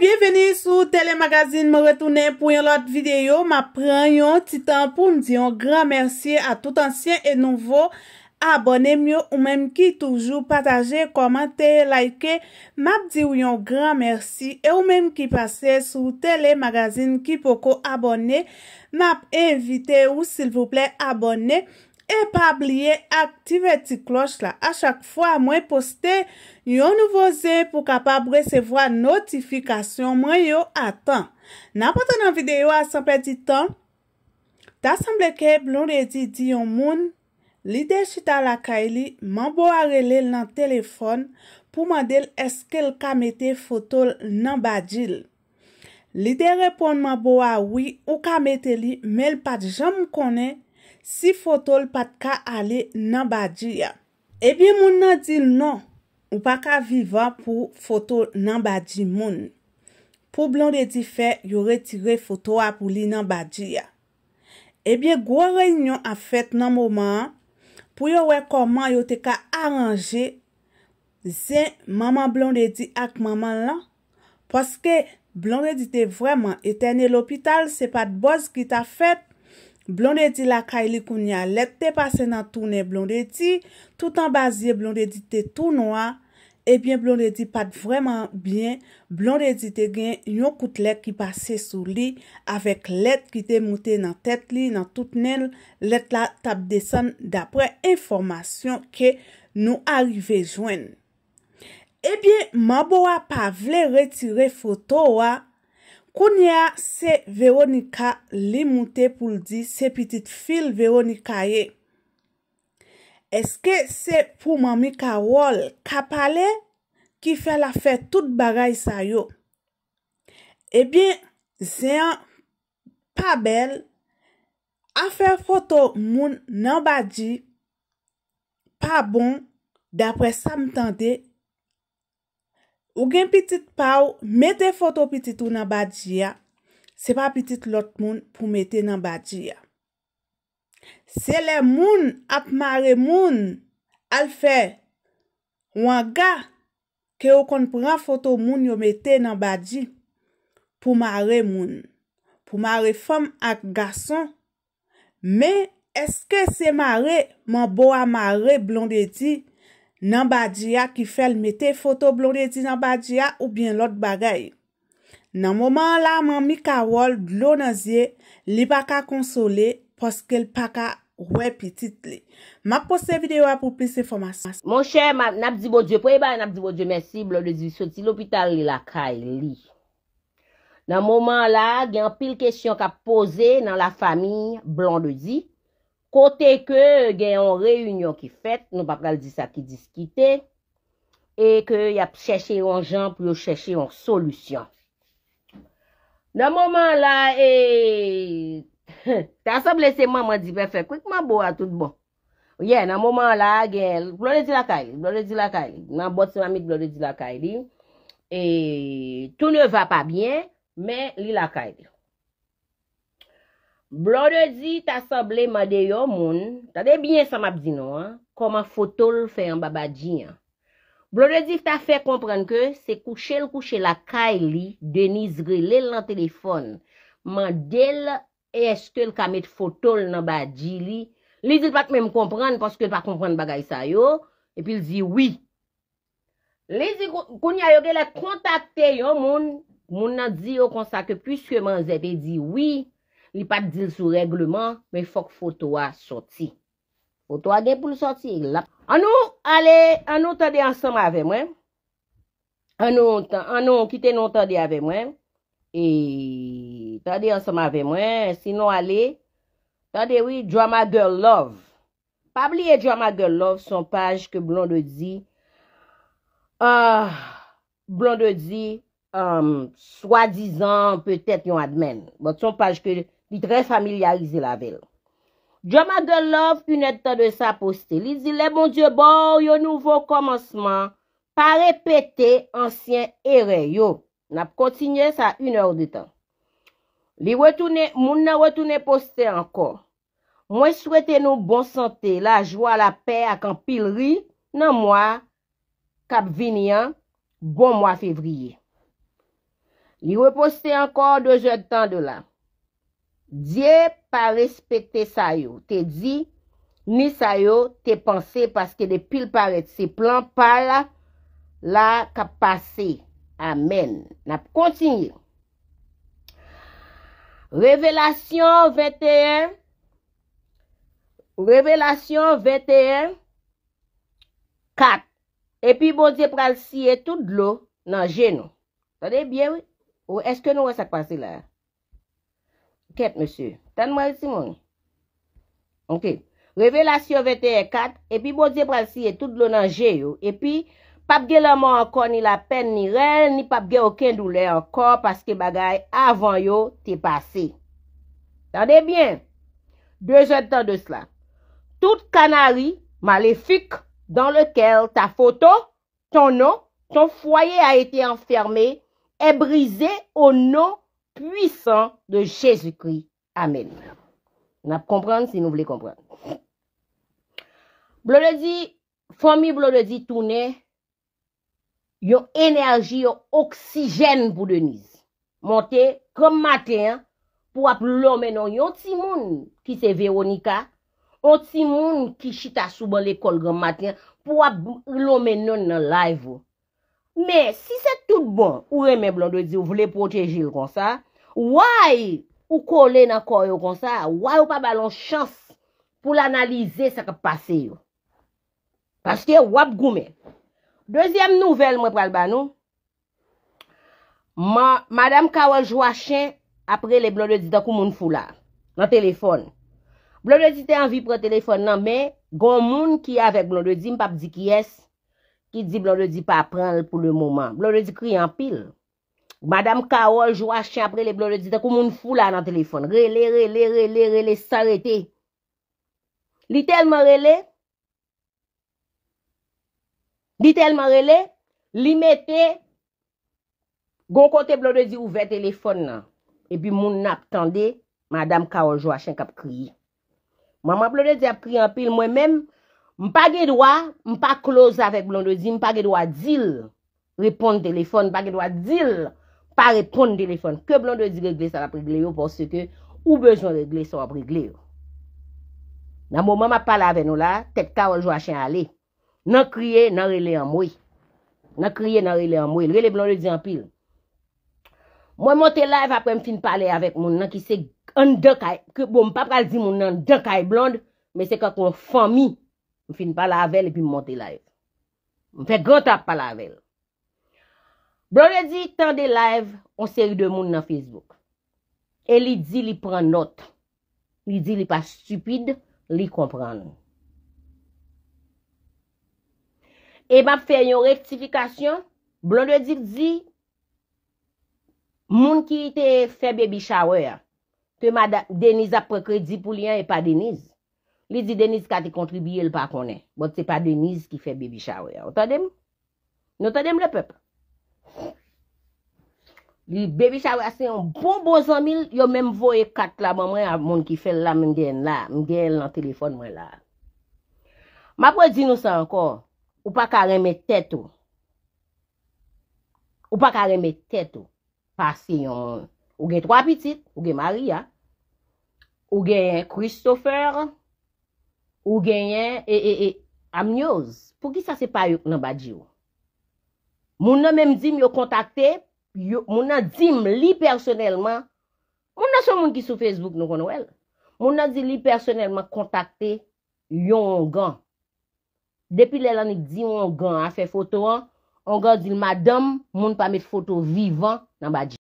Bienveni sou telemagazine, mwen retounen pou yon lot videyo. Ma pren yon titan pou mdi yon gran mersi a tout ansyen e nouvo. Abone myo ou menm ki toujou pataje, komante, laike. Map di ou yon gran mersi e ou menm ki pase sou telemagazine ki poko abone. Map invite ou sil vouple abone. E pab liye aktive ti kloch la. A chak fwa mwen poste yon nouvo ze pou kapab resevo a notifikasyon mwen yo atan. Na potan an videyo a sanpe di tan. Ta sanble ke blon redi di yon moun. Li de chita la ka li, man bo a rele nan telefon pou man del eske l ka mete fotol nan badjil. Li de repon man bo a wii ou ka mete li men l pat jam konen. si fotol pat ka ale nan badji ya. Ebyen moun nan dil non, ou pa ka viva pou fotol nan badji moun. Pou blondedi fe, yo retire fotowa pou li nan badji ya. Ebyen gwa reynyon a fet nan mouman, pou yo wekoman yo te ka aranje, zin maman blondedi ak maman lan, poske blondedi te vreman etene l'opital, se pat boz ki ta fet, Blonde di la kay li koun ya let te pase nan toune blonde di. Tout an bazye blonde di te tou noua. Ebyen blonde di pat vreman byen. Blonde di te gen yon koute let ki pase sou li. Awek let ki te moute nan tet li nan tout nen. Let la tap desen dapre informasyon ke nou arive jwen. Ebyen man bo a pa vle retire foto wa. Koun ya se Veronica li moute pou li di se pitit fil Veronica ye. Eske se pou mami ka wol, ka pale ki fe la fe tout bagay sa yo? Ebyen, zyen, pa bel, a fe foto moun nan ba di, pa bon, dapre sa m tante, Ou gen pitit pa ou, mette foto pitit ou nan badji ya, se pa pitit lot moun pou mette nan badji ya. Se le moun ap mare moun, alfe, ou an ga, ke ou kon pran foto moun yo mette nan badji, pou mare moun. Pou mare fom ak gason, me eske se mare man bo a mare blondeti, Nan badiya ki fel mete foto blonde di nan badiya ou bien lot bagay. Nan moman la, mami kawol blonazye li baka konsole poske li baka wepitit li. Ma pose videwa pou plis informasyon. Mon chè, mami, nabdi bo dje, pou e bay nabdi bo dje, mersi, blonde di, soti, lopital li la kay li. Nan moman la, gen pil kesyon ka pose nan la fami blonde di. Kote ke gen yon reyunyon ki fet, nou pa kal di sa ki diskite, e ke yon jen pou yo cheshe yon solusyon. Nan mouman la, eee, ta sa blese maman di ve fe koukman bo a tout bon. Ye, nan mouman la, gen, blode di lakay li, blode di lakay li, nan bot se mami blode di lakay li, eee, tou ne va pa bien, men li lakay li. Blode zi ta sable madè yo moun, ta de byen sa map zi nou an, koman fotol fè yon babadji an. Blode zi fta fè komprenn ke, se kouche l kouche l akay li, Deniz gri lè l nan telefon, man del e eske l kamet fotol nan babadji li, li zi pat mèm komprenn, paske l pa komprenn bagay sa yo, epi l zi wii. Li zi koun ya yo gè la kontakte yo moun, moun nan zi yo konsake, pwiske man zè pe zi wii, li pa te dil sou regleman, men fok foto a soti. Foto a gen pou l soti. An nou, ale, an nou tade ansama avemwen, an nou, an nou, ki te nou tade avemwen, e, tade ansama avemwen, sinon ale, tade, oui, drama girl love, pa bli e drama girl love, son page ke blonde di, ah, blonde di, an, swa dizan, petet yon admen, bot son page ke, li dre familiarize la vel. Joma de lòv, yon et tan de sa poste, li zile moun je bor yo nouvo komanseman, pa repete ansyen ere yo, nap kontinye sa yon or de tan. Li wetoune, moun nan wetoune poste ankor, mwen swete nou bon sante, la jwa la pe ak an pil ri, nan mwa, kap vinian, goun mwa fevriye. Li wetoune ankor, de jè tan de la, Dye pa respekte sa yo. Te di ni sa yo te panse paske de pil paret se plan para la ka pase. Amen. Na pou kontinye. Revelasyon 21. Revelasyon 21. 4. Epi bon diye pral siye tout lo nan jeno. Sa de bien ou eske nou wè sa kwase la ya? Kèt monsi, tan mwen si moun. Ok, revelasyon 21-4, epi boze pral siye tout lonanje yo, epi papge laman ankon ni la pen ni ren, ni papge okin doule ankon, paske bagay avan yo, ti pase. Tande bien, bejantan de sla. Tout kanari malefik, dan lekel ta foto, ton nou, ton foye a eti enferme, e brise o nou, Pwisan de Jezikri. Amen. N ap kompran si nou vle kompran. Blode di, Fomi blode di toune, yo enerji, yo oksijen pou denize. Monte, kwa matin, pou ap lomenon yo ti moun ki se Veronica, yo ti moun ki chita souban l'ekol kwa matin, pou ap lomenon nan live. Me, si se tout bon, ou reme blode di, ou vle proteji kon sa, Woy ou kole nan koy yo konsa, woy ou pa balon chans pou l'analize sa ka pase yo. Paske wap goume. Dezyem nouvel mwen pral banou. Madame Kawaj Wachin apre le blon de di takou moun fula nan telefon. Blon de di te anvi pral telefon nan men, goun moun ki avek blon de di mpap di kyes, ki di blon de di pa pral pou le mouman. Blon de di kri anpil. Madame Karol Joachin apre le blonde di, takou moun fou la nan telefon, rele, rele, rele, rele, rele, s'arete. Li telman rele, li telman rele, li mette, gon kote blonde di ouve telefon nan, epi moun ap tende, Madame Karol Joachin kap kri. Maman blonde di ap kri anpil mwen men, mpa ge dwa, mpa close avèk blonde di, mpa ge dwa dil, repon telefon, mpa ge dwa dil, pa repon delefon, ke blonde ou di regle sa la pregle yo, pors se ke ou bejon regle sa la pregle yo. Nan mou mama pala ave nou la, tek ta ou jou a chen ale, nan kriye nan rele amwe, nan kriye nan rele amwe, rele blonde ou di an pil. Mwen monte live apre m fin pale ave, moun nan bon, ki se kandokay, mou m papal di moun nan kandokay blonde, mwen se kakon fami, m fin pale avel epi m monte live. M fe grota pale avel. Blonde di, tan de live, on seri de moun nan Facebook. E li di, li pran not. Li di, li pa stupide, li kompran nou. E map fe yon rektifikasyon, blonde di, di, moun ki te fe bebi chawè, te mada Deniz ap prekredi pou li an, e pa Deniz. Li di, Deniz ka te kontribye l pa konè. Bon, se pa Deniz ki fe bebi chawè. Ota dem? Ota dem le pep? Li bebi chavase yon bon bon zanmil Yo menm vo e kat la Mwen mwen a moun ki fel la mwen gen la Mwen gen la telefon mwen la Mwen apre di nou sa anko Ou pa kareme tetou Ou pa kareme tetou Pas yon Ou gen 3 pitit Ou gen Maria Ou gen Christopher Ou gen e, e, e, Amnios Pou ki sa se pa yon nan badi yo Moun nan menm zim yo kontakte, moun nan zim li personelman, moun nan son moun ki sou Facebook nou kon nou el, moun nan zi li personelman kontakte yon ongan. Depi lè lanik zi yon ongan a fe foto an, ongan zil madam moun pa met foto vivan nan ba di.